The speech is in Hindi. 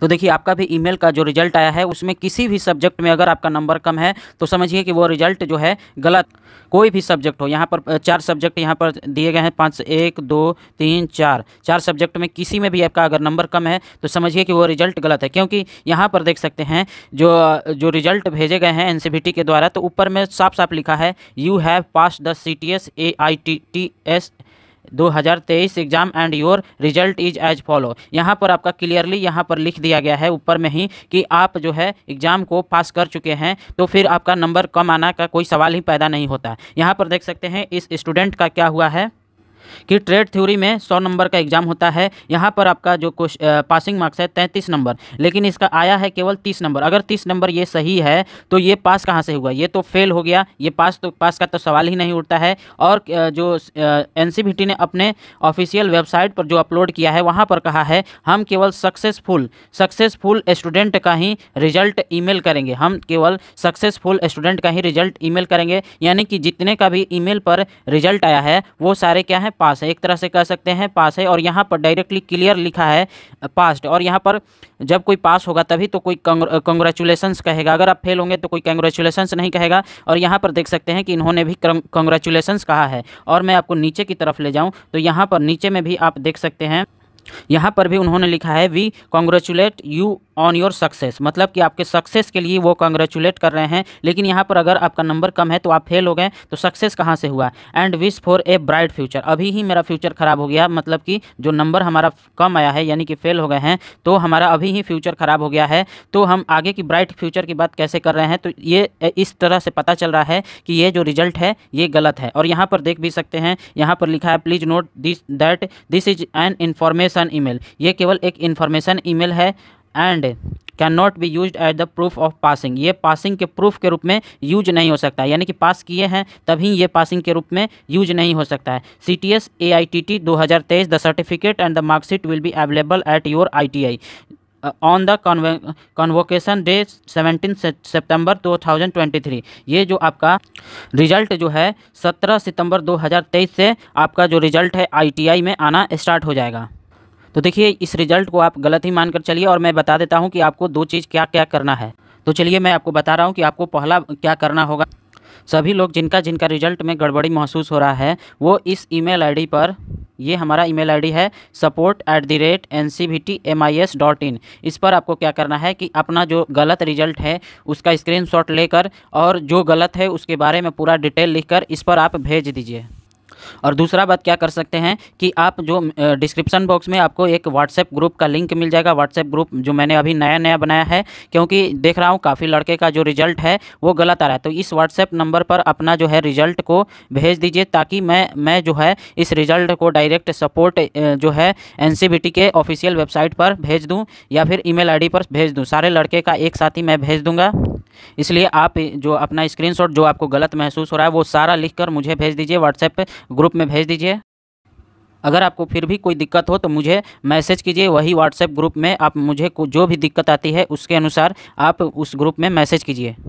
तो देखिए आपका भी ईमेल का जो रिजल्ट आया है उसमें किसी भी सब्जेक्ट में अगर आपका नंबर कम है तो समझिए कि वो रिजल्ट जो है गलत कोई भी सब्जेक्ट हो यहाँ पर चार सब्जेक्ट यहाँ पर दिए गए हैं पाँच एक दो तीन चार चार सब्जेक्ट में किसी में भी आपका अगर नंबर कम है तो समझिए कि वो रिजल्ट गलत है क्योंकि यहाँ पर देख सकते हैं जो जो रिजल्ट भेजे गए हैं एन के द्वारा तो ऊपर में साफ साफ लिखा है you have pass the C T S A I T T S 2023 exam and your result is as follow यहाँ पर आपका क्लियरली यहाँ पर लिख दिया गया है ऊपर में ही कि आप जो है एग्ज़ाम को पास कर चुके हैं तो फिर आपका नंबर कम आना का कोई सवाल ही पैदा नहीं होता यहाँ पर देख सकते हैं इस स्टूडेंट का क्या हुआ है कि ट्रेड थ्योरी में सौ नंबर का एग्जाम होता है यहाँ पर आपका जो क्वेश्चन पासिंग मार्क्स है तैंतीस नंबर लेकिन इसका आया है केवल तीस नंबर अगर तीस नंबर ये सही है तो ये पास कहाँ से हुआ ये तो फेल हो गया ये पास तो पास का तो सवाल ही नहीं उठता है और जो एन ने अपने ऑफिशियल वेबसाइट पर जो अपलोड किया है वहाँ पर कहा है हम केवल सक्सेसफुल सक्सेसफुल स्टूडेंट का ही रिजल्ट ईमेल करेंगे हम केवल सक्सेसफुल स्टूडेंट का ही रिजल्ट ईमेल करेंगे यानी कि जितने का भी ईमेल पर रिजल्ट आया है वो सारे क्या है पास है एक तरह से कह सकते हैं पास है और यहाँ पर डायरेक्टली क्लियर लिखा है पास्ट और यहाँ पर जब कोई पास होगा तभी तो कोई कंग्रेचुलेसन्स कहेगा अगर आप फेल होंगे तो कोई कंग्रेचुलेसन्स नहीं कहेगा और यहाँ पर देख सकते हैं कि इन्होंने भी कंग्रेचुलेसन्स कहा है और मैं आपको नीचे की तरफ ले जाऊँ तो यहाँ पर नीचे में भी आप देख सकते हैं यहाँ पर भी उन्होंने लिखा है we congratulate you on your success मतलब कि आपके सक्सेस के लिए वो कंग्रेचुलेट कर रहे हैं लेकिन यहाँ पर अगर आपका नंबर कम है तो आप फेल हो गए तो सक्सेस कहाँ से हुआ and wish for a bright future अभी ही मेरा फ्यूचर ख़राब हो गया मतलब कि जो नंबर हमारा कम आया है यानी कि फेल हो गए हैं तो हमारा अभी ही फ्यूचर ख़राब हो गया है तो हम आगे की ब्राइट फ्यूचर की बात कैसे कर रहे हैं तो ये इस तरह से पता चल रहा है कि ये जो रिजल्ट है ये गलत है और यहाँ पर देख भी सकते हैं यहाँ पर लिखा है please note this that this is an information ई ये केवल एक इन्फॉर्मेशन ई है and can not be use at the proof of passing ये पासिंग के प्रूफ के रूप में यूज नहीं हो सकता यानी कि पास किए हैं तभी ये पासिंग के रूप में यूज नहीं हो सकता है C T S A I T T दो हज़ार तेईस the certificate and the marksheet will be available at your I T I on the convocation day seventeen twenty three ये जो आपका रिजल्ट जो है सत्रह सितम्बर दो हज़ार तेईस से आपका जो रिजल्ट है आई टी आई में आना स्टार्ट हो जाएगा तो देखिए इस रिजल्ट को आप गलत ही मानकर चलिए और मैं बता देता हूँ कि आपको दो चीज़ क्या क्या करना है तो चलिए मैं आपको बता रहा हूँ कि आपको पहला क्या करना होगा सभी लोग जिनका जिनका रिजल्ट में गड़बड़ी महसूस हो रहा है वो इस ईमेल आईडी पर ये हमारा ईमेल आईडी है support at the rate N C B T M I S dot in इस पर आपको क्या करना है कि अपना जो गलत रिजल्ट है उसका स्क्रीनशॉट लेकर और जो गलत है उसके बारे में पूरा डिटेल लिखकर इस पर आप भेज दीजिए और दूसरा बात क्या कर सकते हैं कि आप जो डिस्क्रिप्सन बॉक्स में आपको एक व्हाट्सएप ग्रुप का लिंक मिल जाएगा व्हाट्सएप ग्रुप जो मैंने अभी नया नया बनाया है क्योंकि देख रहा हूँ काफ़ी लड़के का जो रिजल्ट है वो गलत आ रहा है तो इस व्हाट्सएप नंबर पर अपना जो है रिजल्ट को भेज दीजिए ताकि मैं मैं जो है इस रिजल्ट को डायरेक्ट सपोर्ट जो है एन के ऑफिशियल वेबसाइट पर भेज दूँ या फिर ई मेल पर भेज दूँ सारे लड़के का एक साथ ही मैं भेज दूँगा इसलिए आप जो अपना स्क्रीनशॉट जो आपको गलत महसूस हो रहा है वो सारा लिखकर मुझे भेज दीजिए व्हाट्सएप ग्रुप में भेज दीजिए अगर आपको फिर भी कोई दिक्कत हो तो मुझे मैसेज कीजिए वही व्हाट्सएप ग्रुप में आप मुझे जो भी दिक्कत आती है उसके अनुसार आप उस ग्रुप में मैसेज कीजिए